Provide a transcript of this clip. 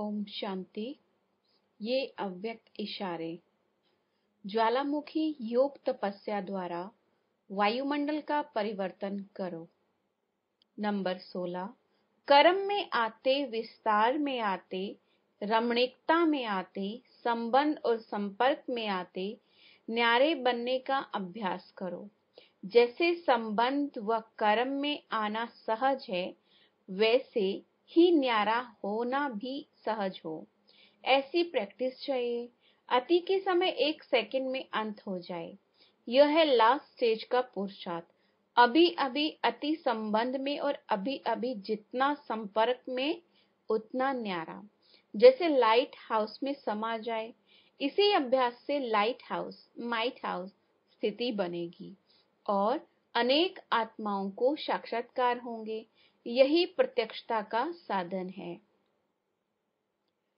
ओम शांति ये अव्यक्त इशारे ज्वालामुखी योग तपस्या द्वारा वायुमंडल का परिवर्तन करो नंबर 16 कर्म में आते विस्तार में आते रमणीकता में आते संबंध और संपर्क में आते न्यारे बनने का अभ्यास करो जैसे संबंध व कर्म में आना सहज है वैसे ही न्यारा होना भी सहज हो ऐसी प्रैक्टिस चाहिए अति के समय एक सेकंड में अंत हो जाए यह है लास्ट स्टेज का पुरुषार्थ अभी अभी अति संबंध में और अभी अभी जितना संपर्क में उतना न्यारा जैसे लाइट हाउस में समा जाए इसी अभ्यास से लाइट हाउस माइट हाउस स्थिति बनेगी और अनेक आत्माओं को साक्षात्कार होंगे यही प्रत्यक्षता का साधन है